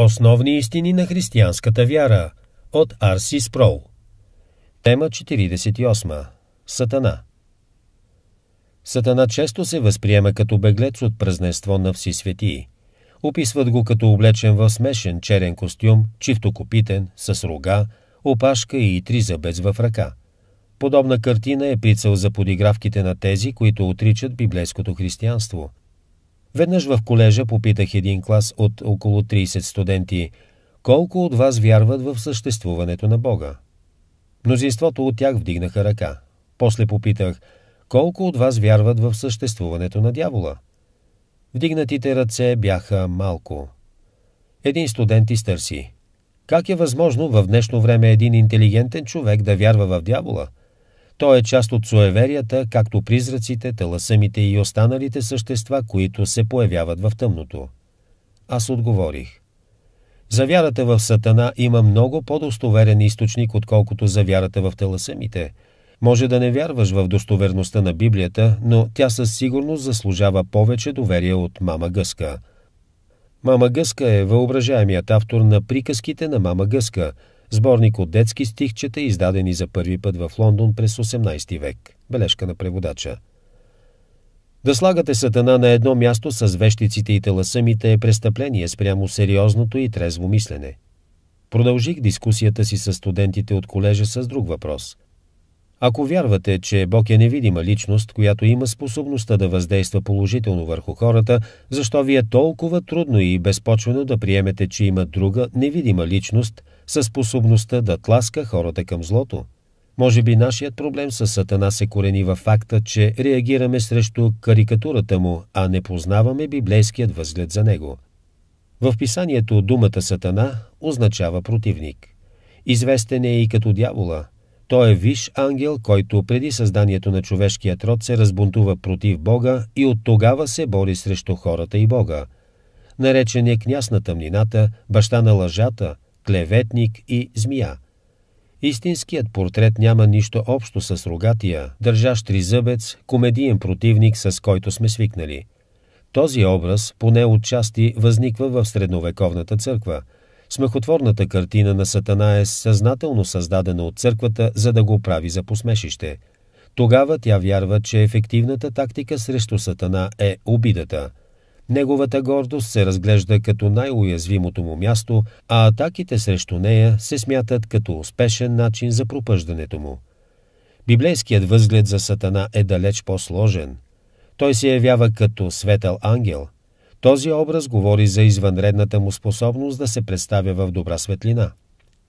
Основни истини на християнската вяра от Арси Спрол Тема 48 Сатана Сатана често се възприема като беглец от празненство на Вси свети. Описват го като облечен в смешен черен костюм, чифтокопитен, с рога, опашка и три забез в ръка. Подобна картина е прицел за подигравките на тези, които отричат библейското християнство – Веднъж в колежа попитах един клас от около 30 студенти колко от вас вярват в съществуването на Бога. Мнозинството от тях вдигнаха ръка. После попитах колко от вас вярват в съществуването на дявола. Вдигнатите ръце бяха малко. Един студент изтърси. Как е възможно в днешно време един интелигентен човек да вярва в дявола – той е част от суеверията, както призраците, теласъмите и останалите същества, които се появяват в тъмното. Аз отговорих. За вярата в Сатана има много по-достоверен източник, отколкото за вярата в теласъмите. Може да не вярваш в достоверността на Библията, но тя със сигурност заслужава повече доверие от мама Гъска. Мама Гъска е въображаемият автор на приказките на мама Гъска – Сборник от детски стихчета, издадени за първи път в Лондон през 18 век. Бележка на преводача. Да слагате сатана на едно място с вещиците и теласъмите е престъпление спрямо сериозното и трезво мислене. Продължих дискусията си с студентите от колежа с друг въпрос – ако вярвате, че Бог е невидима личност, която има способността да въздейства положително върху хората, защо ви е толкова трудно и безпочвено да приемете, че има друга невидима личност със способността да тласка хората към злото? Може би нашият проблем с Сатана се корени във факта, че реагираме срещу карикатурата му, а не познаваме библейският възглед за него. В писанието думата Сатана означава противник. Известен е и като дявола – той е виш ангел, който преди създанието на човешкия род се разбунтува против Бога и от тогава се бори срещу хората и Бога. Наречен е княз на тъмнината, баща на лъжата, клеветник и змия. Истинският портрет няма нищо общо с рогатия, държащ тризъбец, комедиен противник, с който сме свикнали. Този образ, поне отчасти, възниква в средновековната църква – Смехотворната картина на Сатана е съзнателно създадена от църквата, за да го прави за посмешище. Тогава тя вярва, че ефективната тактика срещу Сатана е обидата. Неговата гордост се разглежда като най-уязвимото му място, а атаките срещу нея се смятат като успешен начин за пропъждането му. Библейският възглед за Сатана е далеч по-сложен. Той се явява като светъл ангел – този образ говори за извънредната му способност да се представя в добра светлина.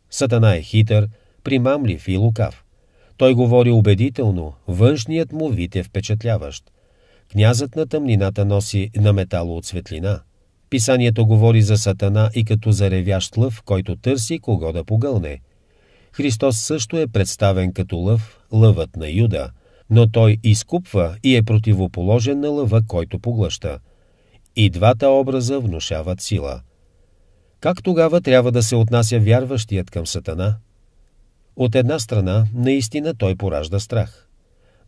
Сатана е хитър, примамлив и лукав. Той говори убедително, външният му вид е впечатляващ. Князът на тъмнината носи на метало от светлина. Писанието говори за Сатана и като заревящ лъв, който търси кого да погълне. Христос също е представен като лъв, лъвът на Юда, но той изкупва и е противоположен на лъва, който поглъща – и двата образа внушават сила. Как тогава трябва да се отнася вярващият към Сатана? От една страна, наистина той поражда страх.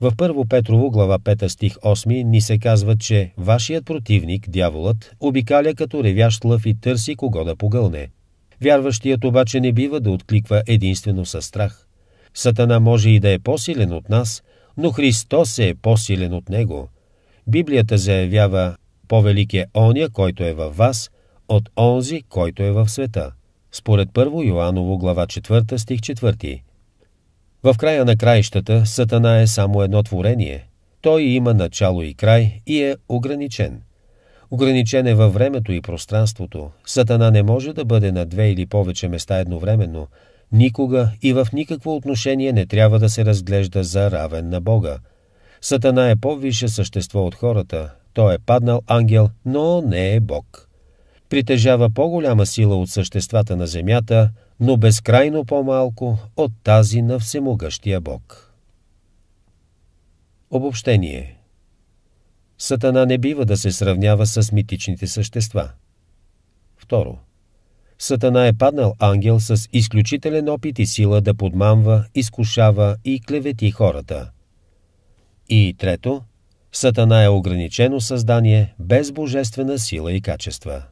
В Първо Петрово, глава 5, стих 8, ни се казва, че «Вашият противник, дяволът, обикаля като ревящ лъв и търси кого да погълне». Вярващият обаче не бива да откликва единствено със страх. Сатана може и да е по-силен от нас, но Христос е по-силен от него. Библията заявява по-велик е оня, който е във вас, от онзи, който е в света. Според първо Йоаново глава 4 стих 4. В края на краищата Сатана е само едно творение. Той има начало и край и е ограничен. Ограничен е във времето и пространството. Сатана не може да бъде на две или повече места едновременно. Никога и в никакво отношение не трябва да се разглежда за равен на Бога. Сатана е по-висше същество от хората, той е паднал ангел, но не е Бог. Притежава по-голяма сила от съществата на земята, но безкрайно по-малко от тази на всемогъщия Бог. Обобщение Сатана не бива да се сравнява с митичните същества. Второ. Сатана е паднал ангел с изключителен опит и сила да подмамва, изкушава и клевети хората. И трето, Сатана е ограничено създание без божествена сила и качества.